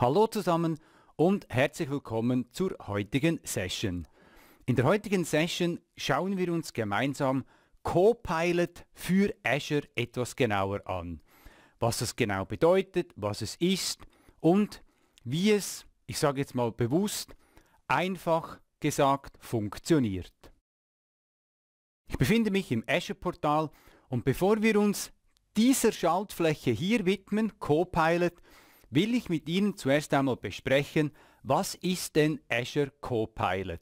Hallo zusammen und herzlich willkommen zur heutigen Session. In der heutigen Session schauen wir uns gemeinsam Copilot für Azure etwas genauer an. Was es genau bedeutet, was es ist und wie es, ich sage jetzt mal bewusst, einfach gesagt funktioniert. Ich befinde mich im Azure-Portal und bevor wir uns dieser Schaltfläche hier widmen, Copilot, will ich mit Ihnen zuerst einmal besprechen, was ist denn Azure Copilot?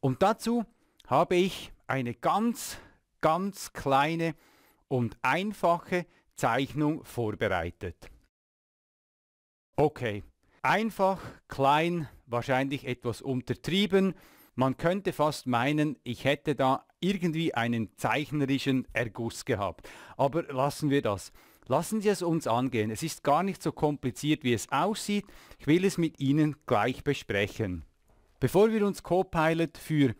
Und dazu habe ich eine ganz, ganz kleine und einfache Zeichnung vorbereitet. Okay, einfach, klein, wahrscheinlich etwas untertrieben. Man könnte fast meinen, ich hätte da irgendwie einen zeichnerischen Erguss gehabt. Aber lassen wir das. Lassen Sie es uns angehen. Es ist gar nicht so kompliziert, wie es aussieht. Ich will es mit Ihnen gleich besprechen. Bevor wir uns Copilot für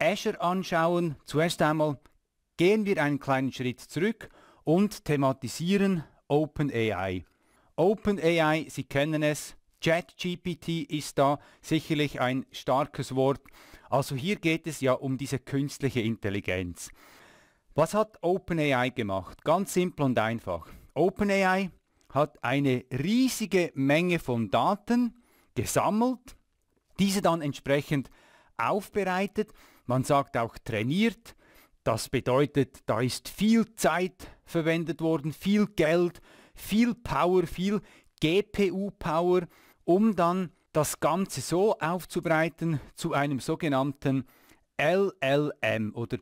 Azure anschauen, zuerst einmal gehen wir einen kleinen Schritt zurück und thematisieren OpenAI. OpenAI, Sie kennen es, ChatGPT ist da sicherlich ein starkes Wort. Also hier geht es ja um diese künstliche Intelligenz. Was hat OpenAI gemacht? Ganz simpel und einfach. OpenAI hat eine riesige Menge von Daten gesammelt, diese dann entsprechend aufbereitet, man sagt auch trainiert. Das bedeutet, da ist viel Zeit verwendet worden, viel Geld, viel Power, viel GPU-Power, um dann das Ganze so aufzubreiten zu einem sogenannten LLM oder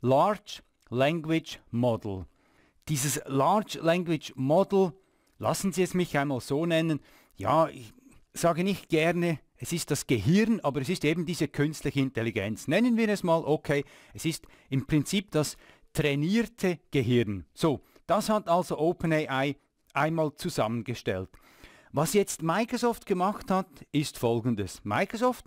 Large Language Model dieses Large Language Model, lassen Sie es mich einmal so nennen, ja, ich sage nicht gerne, es ist das Gehirn, aber es ist eben diese künstliche Intelligenz. Nennen wir es mal, okay, es ist im Prinzip das trainierte Gehirn. So, das hat also OpenAI einmal zusammengestellt. Was jetzt Microsoft gemacht hat, ist folgendes. Microsoft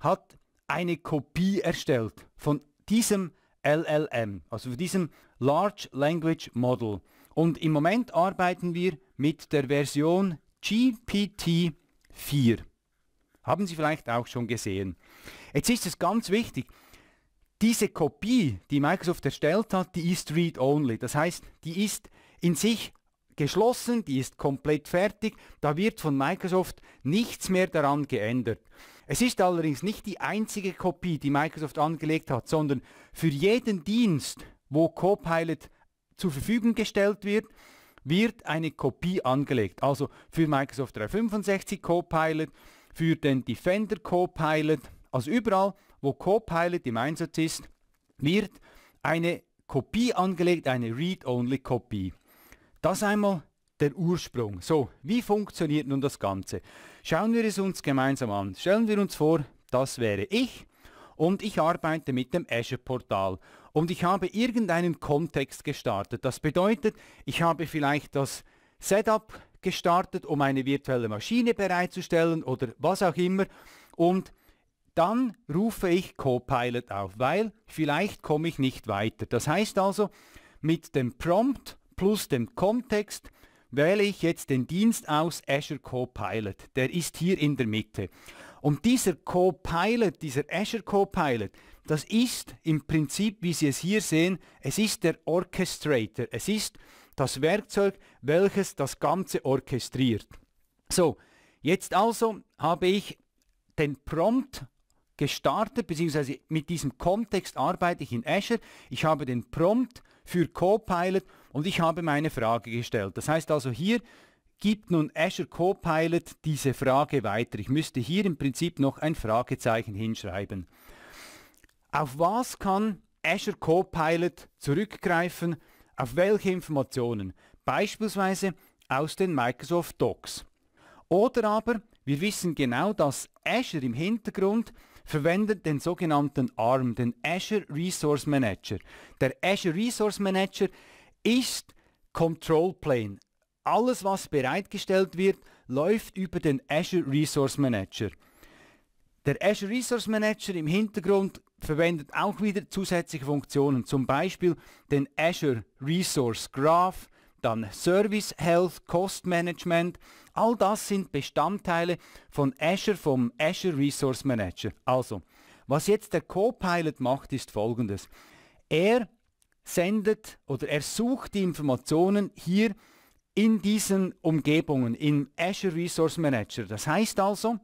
hat eine Kopie erstellt von diesem LLM, also diesem Large Language Model. Und im Moment arbeiten wir mit der Version GPT-4. Haben Sie vielleicht auch schon gesehen. Jetzt ist es ganz wichtig, diese Kopie, die Microsoft erstellt hat, die ist read-only. Das heißt, die ist in sich geschlossen, die ist komplett fertig, da wird von Microsoft nichts mehr daran geändert. Es ist allerdings nicht die einzige Kopie, die Microsoft angelegt hat, sondern für jeden Dienst, wo Copilot zur Verfügung gestellt wird, wird eine Kopie angelegt. Also für Microsoft 365 Copilot, für den Defender Copilot, also überall, wo Copilot im Einsatz ist, wird eine Kopie angelegt, eine Read-Only-Kopie. Das einmal der Ursprung. So, wie funktioniert nun das Ganze? Schauen wir es uns gemeinsam an. Stellen wir uns vor, das wäre ich und ich arbeite mit dem Azure-Portal und ich habe irgendeinen Kontext gestartet. Das bedeutet, ich habe vielleicht das Setup gestartet, um eine virtuelle Maschine bereitzustellen oder was auch immer und dann rufe ich Copilot auf, weil vielleicht komme ich nicht weiter. Das heißt also, mit dem Prompt plus dem Kontext wähle ich jetzt den Dienst aus Azure Copilot. Der ist hier in der Mitte. Und dieser Copilot, dieser Azure Copilot, das ist im Prinzip, wie Sie es hier sehen, es ist der Orchestrator. Es ist das Werkzeug, welches das Ganze orchestriert. So, jetzt also habe ich den Prompt gestartet, beziehungsweise mit diesem Kontext arbeite ich in Azure. Ich habe den Prompt für Copilot und ich habe meine Frage gestellt. Das heißt also hier gibt nun Azure Copilot diese Frage weiter. Ich müsste hier im Prinzip noch ein Fragezeichen hinschreiben. Auf was kann Azure Copilot zurückgreifen? Auf welche Informationen? Beispielsweise aus den Microsoft Docs. Oder aber, wir wissen genau, dass Azure im Hintergrund verwendet den sogenannten ARM, den Azure Resource Manager. Der Azure Resource Manager ist Control Plane. Alles, was bereitgestellt wird, läuft über den Azure Resource Manager. Der Azure Resource Manager im Hintergrund verwendet auch wieder zusätzliche Funktionen, zum Beispiel den Azure Resource Graph, dann Service Health, Cost Management. All das sind Bestandteile von Azure, vom Azure Resource Manager. Also, was jetzt der Copilot macht, ist folgendes. Er sendet oder er sucht die Informationen hier in diesen Umgebungen, im Azure Resource Manager. Das heißt also,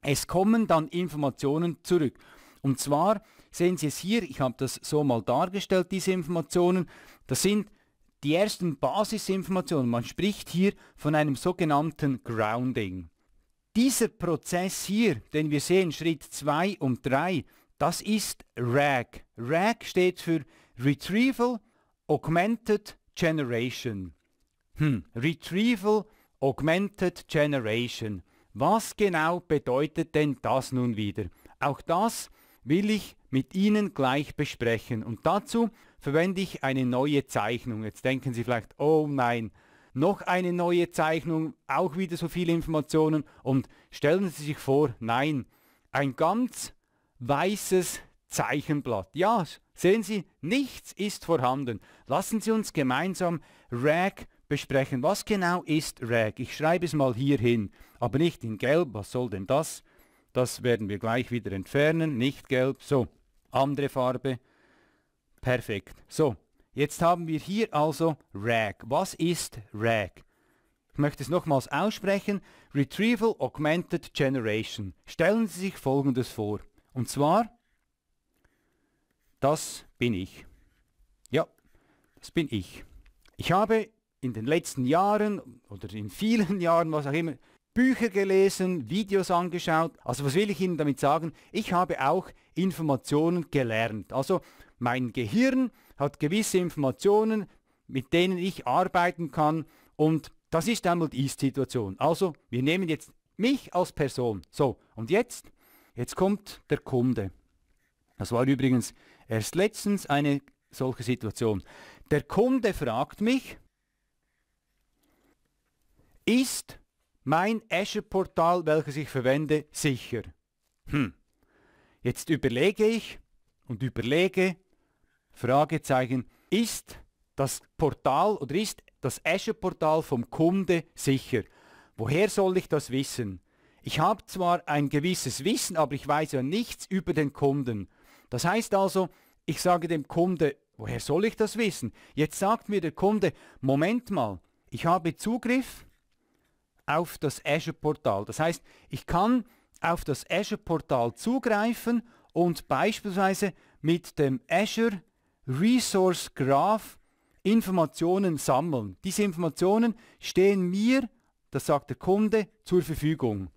es kommen dann Informationen zurück. Und zwar sehen Sie es hier, ich habe das so mal dargestellt, diese Informationen. Das sind die ersten Basisinformationen. Man spricht hier von einem sogenannten Grounding. Dieser Prozess hier, den wir sehen, Schritt 2 und 3, das ist RAG. RAG steht für Retrieval Augmented Generation. Hm, Retrieval Augmented Generation. Was genau bedeutet denn das nun wieder? Auch das will ich mit Ihnen gleich besprechen. Und dazu verwende ich eine neue Zeichnung. Jetzt denken Sie vielleicht, oh nein, noch eine neue Zeichnung, auch wieder so viele Informationen. Und stellen Sie sich vor, nein, ein ganz weißes Zeichenblatt. Ja, sehen Sie, nichts ist vorhanden. Lassen Sie uns gemeinsam RAG besprechen. Was genau ist RAG? Ich schreibe es mal hier hin, aber nicht in gelb. Was soll denn das? Das werden wir gleich wieder entfernen. Nicht gelb. So, andere Farbe. Perfekt. So, jetzt haben wir hier also RAG. Was ist RAG? Ich möchte es nochmals aussprechen. Retrieval Augmented Generation. Stellen Sie sich Folgendes vor. Und zwar das bin ich. Ja, das bin ich. Ich habe in den letzten Jahren oder in vielen Jahren, was auch immer, Bücher gelesen, Videos angeschaut. Also was will ich Ihnen damit sagen? Ich habe auch Informationen gelernt. Also mein Gehirn hat gewisse Informationen, mit denen ich arbeiten kann und das ist einmal die Ist-Situation. Also wir nehmen jetzt mich als Person. So, und jetzt? Jetzt kommt der Kunde. Das war übrigens Erst letztens eine solche Situation. Der Kunde fragt mich, ist mein Azure-Portal, welches ich verwende, sicher? Hm. Jetzt überlege ich und überlege, Fragezeichen, ist das Portal oder ist das Azure-Portal vom Kunde sicher? Woher soll ich das wissen? Ich habe zwar ein gewisses Wissen, aber ich weiß ja nichts über den Kunden. Das heißt also, ich sage dem Kunde, woher soll ich das wissen? Jetzt sagt mir der Kunde, Moment mal, ich habe Zugriff auf das Azure-Portal. Das heißt, ich kann auf das Azure-Portal zugreifen und beispielsweise mit dem Azure Resource Graph Informationen sammeln. Diese Informationen stehen mir, das sagt der Kunde, zur Verfügung.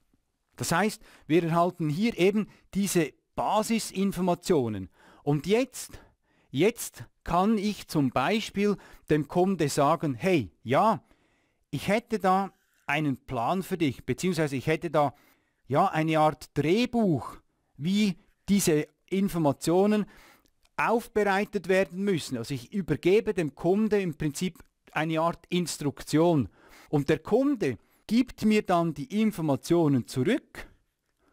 Das heißt, wir erhalten hier eben diese Basisinformationen. Und jetzt, jetzt kann ich zum Beispiel dem Kunde sagen, hey, ja, ich hätte da einen Plan für dich, beziehungsweise ich hätte da ja eine Art Drehbuch, wie diese Informationen aufbereitet werden müssen. Also ich übergebe dem Kunde im Prinzip eine Art Instruktion. Und der Kunde gibt mir dann die Informationen zurück,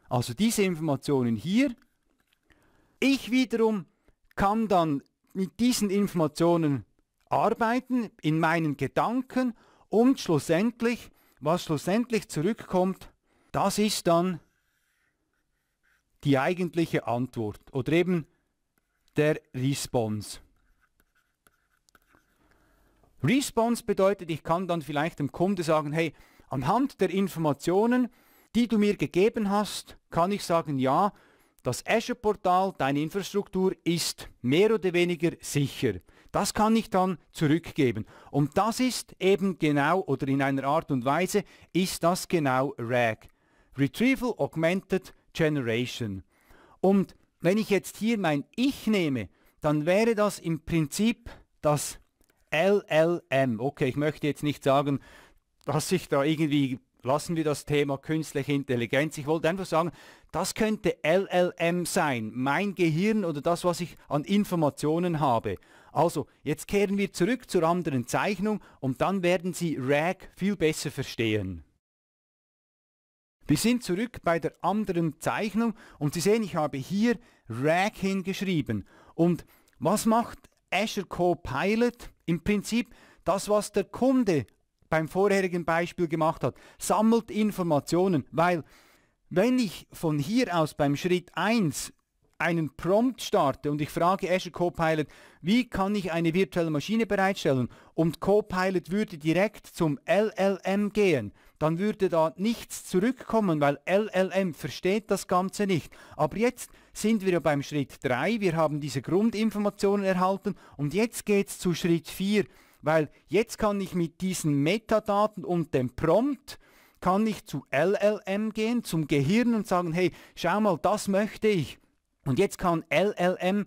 also diese Informationen hier, ich wiederum kann dann mit diesen Informationen arbeiten, in meinen Gedanken und schlussendlich, was schlussendlich zurückkommt, das ist dann die eigentliche Antwort oder eben der Response. Response bedeutet, ich kann dann vielleicht dem Kunde sagen, hey, anhand der Informationen, die du mir gegeben hast, kann ich sagen, ja, das Azure-Portal, deine Infrastruktur ist mehr oder weniger sicher. Das kann ich dann zurückgeben. Und das ist eben genau, oder in einer Art und Weise, ist das genau RAG. Retrieval Augmented Generation. Und wenn ich jetzt hier mein Ich nehme, dann wäre das im Prinzip das LLM. Okay, ich möchte jetzt nicht sagen, dass ich da irgendwie lassen wir das Thema künstliche Intelligenz. Ich wollte einfach sagen, das könnte LLM sein, mein Gehirn oder das, was ich an Informationen habe. Also, jetzt kehren wir zurück zur anderen Zeichnung und dann werden Sie RAG viel besser verstehen. Wir sind zurück bei der anderen Zeichnung und Sie sehen, ich habe hier RAG hingeschrieben. Und was macht Azure Copilot? Im Prinzip das, was der Kunde beim vorherigen Beispiel gemacht hat. Sammelt Informationen, weil wenn ich von hier aus beim Schritt 1 einen Prompt starte und ich frage Azure Copilot, wie kann ich eine virtuelle Maschine bereitstellen und Copilot würde direkt zum LLM gehen, dann würde da nichts zurückkommen, weil LLM versteht das Ganze nicht. Aber jetzt sind wir beim Schritt 3, wir haben diese Grundinformationen erhalten und jetzt geht es zu Schritt 4, weil jetzt kann ich mit diesen Metadaten und dem Prompt kann ich zu LLM gehen, zum Gehirn und sagen, hey, schau mal, das möchte ich. Und jetzt kann LLM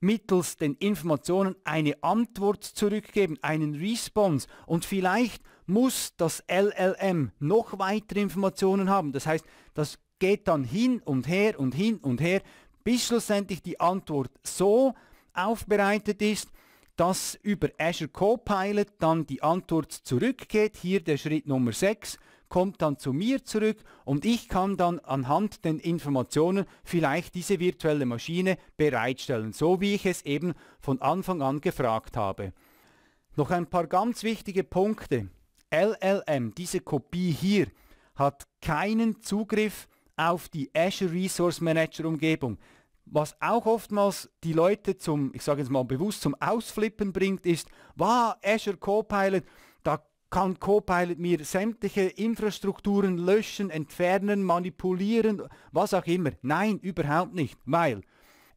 mittels den Informationen eine Antwort zurückgeben, einen Response. Und vielleicht muss das LLM noch weitere Informationen haben. Das heißt, das geht dann hin und her und hin und her, bis schlussendlich die Antwort so aufbereitet ist, dass über Azure Copilot dann die Antwort zurückgeht. Hier der Schritt Nummer 6 kommt dann zu mir zurück und ich kann dann anhand den Informationen vielleicht diese virtuelle Maschine bereitstellen, so wie ich es eben von Anfang an gefragt habe. Noch ein paar ganz wichtige Punkte. LLM, diese Kopie hier, hat keinen Zugriff auf die Azure Resource Manager Umgebung. Was auch oftmals die Leute zum, ich sage jetzt mal bewusst, zum Ausflippen bringt, ist, wow, Azure Copilot, da kann Copilot mir sämtliche Infrastrukturen löschen, entfernen, manipulieren, was auch immer. Nein, überhaupt nicht, weil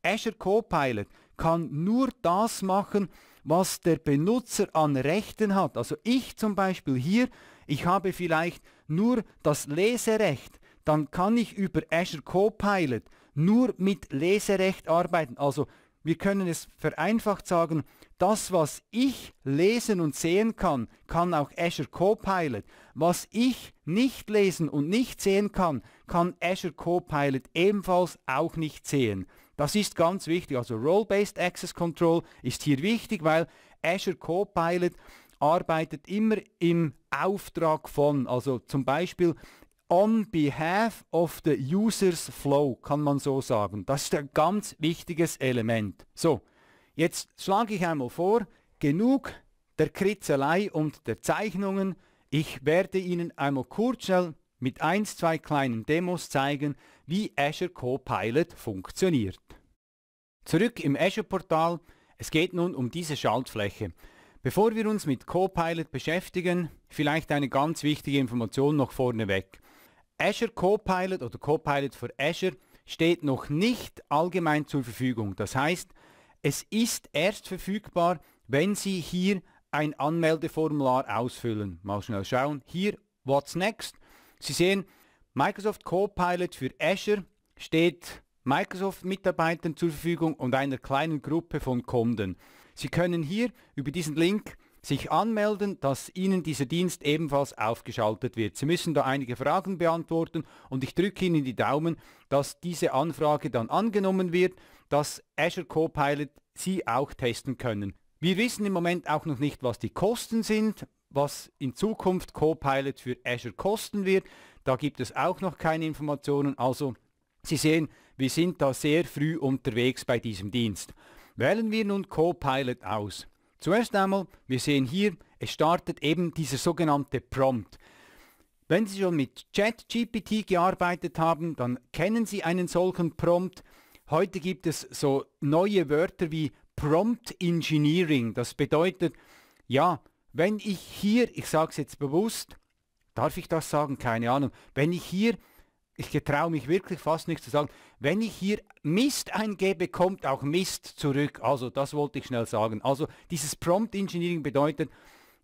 Azure Copilot kann nur das machen, was der Benutzer an Rechten hat. Also ich zum Beispiel hier, ich habe vielleicht nur das Leserecht, dann kann ich über Azure Copilot nur mit Leserecht arbeiten. Also wir können es vereinfacht sagen, das, was ich lesen und sehen kann, kann auch Azure Copilot. Was ich nicht lesen und nicht sehen kann, kann Azure Copilot ebenfalls auch nicht sehen. Das ist ganz wichtig. Also Role-Based Access Control ist hier wichtig, weil Azure Copilot arbeitet immer im Auftrag von. Also zum Beispiel, on behalf of the user's flow, kann man so sagen. Das ist ein ganz wichtiges Element. So, jetzt schlage ich einmal vor, genug der Kritzelei und der Zeichnungen. Ich werde Ihnen einmal kurz schnell mit ein, zwei kleinen Demos zeigen, wie Azure Copilot funktioniert. Zurück im Azure-Portal. Es geht nun um diese Schaltfläche. Bevor wir uns mit Copilot beschäftigen, vielleicht eine ganz wichtige Information noch vorneweg. Azure Copilot oder Copilot für Azure steht noch nicht allgemein zur Verfügung. Das heißt, es ist erst verfügbar, wenn Sie hier ein Anmeldeformular ausfüllen. Mal schnell schauen. Hier, What's Next? Sie sehen, Microsoft Copilot für Azure steht Microsoft-Mitarbeitern zur Verfügung und einer kleinen Gruppe von Kunden. Sie können hier über diesen Link sich anmelden, dass Ihnen dieser Dienst ebenfalls aufgeschaltet wird. Sie müssen da einige Fragen beantworten und ich drücke Ihnen die Daumen, dass diese Anfrage dann angenommen wird, dass Azure Copilot Sie auch testen können. Wir wissen im Moment auch noch nicht, was die Kosten sind, was in Zukunft Copilot für Azure kosten wird. Da gibt es auch noch keine Informationen. Also Sie sehen, wir sind da sehr früh unterwegs bei diesem Dienst. Wählen wir nun Copilot aus. Zuerst einmal, wir sehen hier, es startet eben dieser sogenannte Prompt. Wenn Sie schon mit ChatGPT gearbeitet haben, dann kennen Sie einen solchen Prompt. Heute gibt es so neue Wörter wie Prompt Engineering. Das bedeutet, ja, wenn ich hier, ich sage es jetzt bewusst, darf ich das sagen? Keine Ahnung. Wenn ich hier ich getraue mich wirklich fast nichts zu sagen, wenn ich hier Mist eingebe, kommt auch Mist zurück. Also das wollte ich schnell sagen. Also dieses Prompt Engineering bedeutet,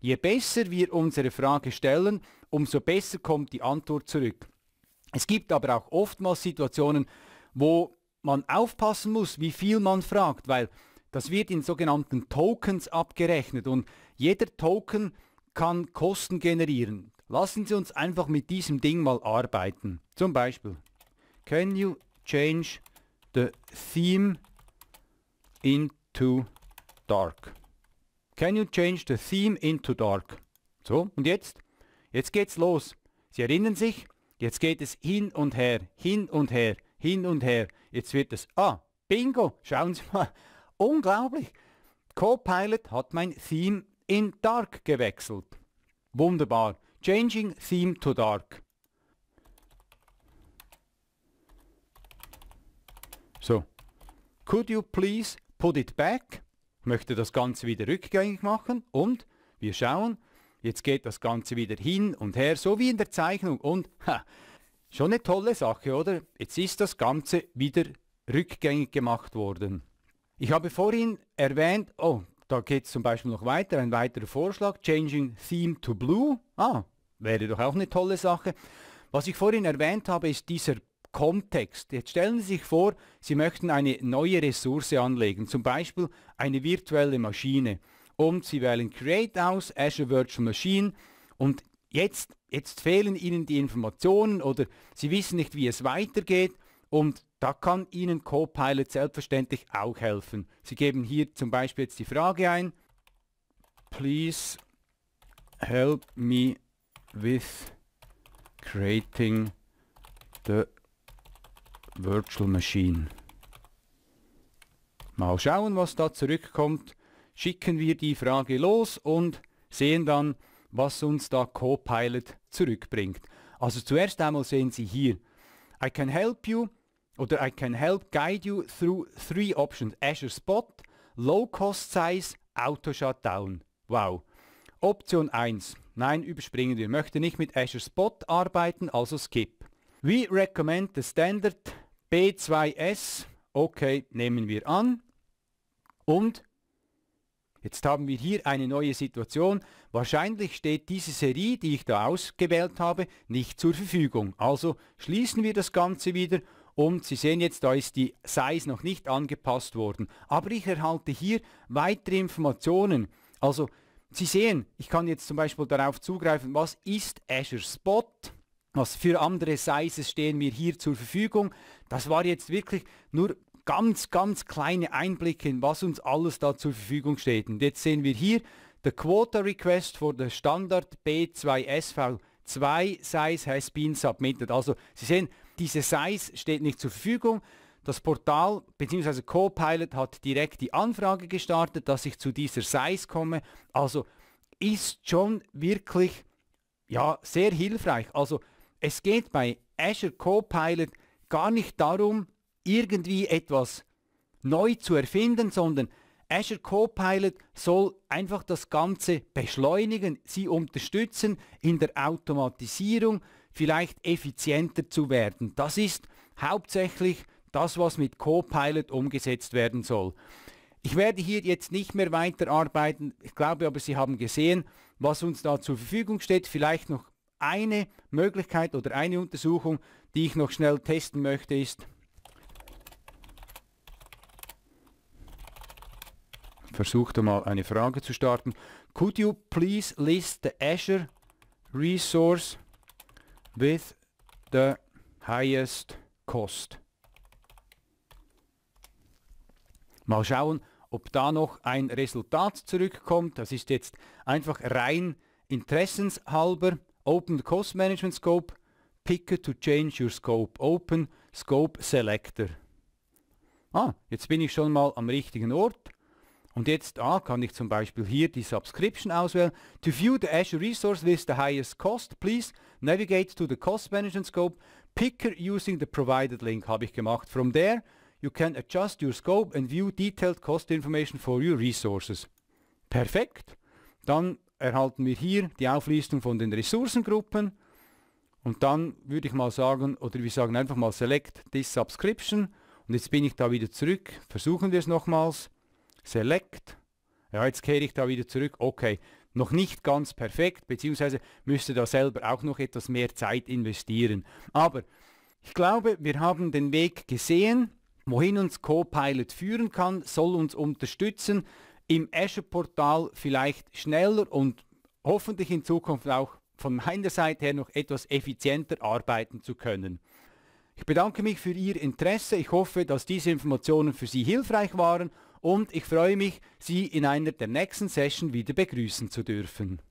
je besser wir unsere Frage stellen, umso besser kommt die Antwort zurück. Es gibt aber auch oftmals Situationen, wo man aufpassen muss, wie viel man fragt, weil das wird in sogenannten Tokens abgerechnet und jeder Token kann Kosten generieren. Lassen Sie uns einfach mit diesem Ding mal arbeiten. Zum Beispiel, can you change the theme into dark? Can you change the theme into dark? So, und jetzt? Jetzt geht's los. Sie erinnern sich? Jetzt geht es hin und her, hin und her, hin und her. Jetzt wird es, ah, bingo, schauen Sie mal. Unglaublich. Copilot hat mein Theme in dark gewechselt. Wunderbar. Changing Theme to Dark. So. Could you please put it back? Ich Möchte das Ganze wieder rückgängig machen und wir schauen, jetzt geht das Ganze wieder hin und her, so wie in der Zeichnung und ha, schon eine tolle Sache, oder? Jetzt ist das Ganze wieder rückgängig gemacht worden. Ich habe vorhin erwähnt, oh, da geht es zum Beispiel noch weiter, ein weiterer Vorschlag, Changing Theme to Blue. Ah, Wäre doch auch eine tolle Sache. Was ich vorhin erwähnt habe, ist dieser Kontext. Jetzt stellen Sie sich vor, Sie möchten eine neue Ressource anlegen, zum Beispiel eine virtuelle Maschine. Und Sie wählen Create aus, Azure Virtual Machine und jetzt, jetzt fehlen Ihnen die Informationen oder Sie wissen nicht, wie es weitergeht und da kann Ihnen Copilot selbstverständlich auch helfen. Sie geben hier zum Beispiel jetzt die Frage ein, Please help me with creating the virtual machine. Mal schauen, was da zurückkommt. Schicken wir die Frage los und sehen dann, was uns da Copilot zurückbringt. Also zuerst einmal sehen Sie hier, I can help you oder I can help guide you through three options. Azure Spot, Low Cost Size, Auto Shutdown. Wow. Option 1. Nein, überspringen wir. Möchte nicht mit Azure Spot arbeiten, also skip. We recommend the standard B2S. Okay, nehmen wir an. Und Jetzt haben wir hier eine neue Situation. Wahrscheinlich steht diese Serie, die ich da ausgewählt habe, nicht zur Verfügung. Also schließen wir das Ganze wieder und Sie sehen jetzt, da ist die Size noch nicht angepasst worden. Aber ich erhalte hier weitere Informationen. Also Sie sehen, ich kann jetzt zum Beispiel darauf zugreifen, was ist Azure Spot? Was für andere Sizes stehen mir hier zur Verfügung? Das war jetzt wirklich nur ganz, ganz kleine Einblicke in, was uns alles da zur Verfügung steht. Und jetzt sehen wir hier, der Quota Request for the Standard B2SV2 Size has been submitted. Also Sie sehen, diese Size steht nicht zur Verfügung. Das Portal bzw. Copilot hat direkt die Anfrage gestartet, dass ich zu dieser Size komme. Also ist schon wirklich ja, sehr hilfreich. Also es geht bei Azure Copilot gar nicht darum, irgendwie etwas neu zu erfinden, sondern Azure Copilot soll einfach das Ganze beschleunigen, sie unterstützen in der Automatisierung, vielleicht effizienter zu werden. Das ist hauptsächlich das, was mit Copilot umgesetzt werden soll. Ich werde hier jetzt nicht mehr weiterarbeiten. Ich glaube aber, Sie haben gesehen, was uns da zur Verfügung steht. Vielleicht noch eine Möglichkeit oder eine Untersuchung, die ich noch schnell testen möchte, ist versuchte mal eine Frage zu starten. Could you please list the Azure resource with the highest cost? Mal schauen, ob da noch ein Resultat zurückkommt. Das ist jetzt einfach rein interessenshalber. Open Cost Management Scope, Picker to change your scope. Open Scope Selector. Ah, jetzt bin ich schon mal am richtigen Ort. Und jetzt ah, kann ich zum Beispiel hier die Subscription auswählen. To view the Azure Resource with the highest cost, please navigate to the Cost Management Scope. Picker using the provided link habe ich gemacht. From there you can adjust your scope and view detailed cost information for your resources. Perfekt. Dann erhalten wir hier die Auflistung von den Ressourcengruppen und dann würde ich mal sagen, oder wir sagen einfach mal Select this Subscription und jetzt bin ich da wieder zurück. Versuchen wir es nochmals. Select. Ja, jetzt kehre ich da wieder zurück. Okay, noch nicht ganz perfekt, beziehungsweise müsste da selber auch noch etwas mehr Zeit investieren. Aber ich glaube, wir haben den Weg gesehen wohin uns Copilot führen kann, soll uns unterstützen, im Azure-Portal vielleicht schneller und hoffentlich in Zukunft auch von meiner Seite her noch etwas effizienter arbeiten zu können. Ich bedanke mich für Ihr Interesse. Ich hoffe, dass diese Informationen für Sie hilfreich waren und ich freue mich, Sie in einer der nächsten Session wieder begrüßen zu dürfen.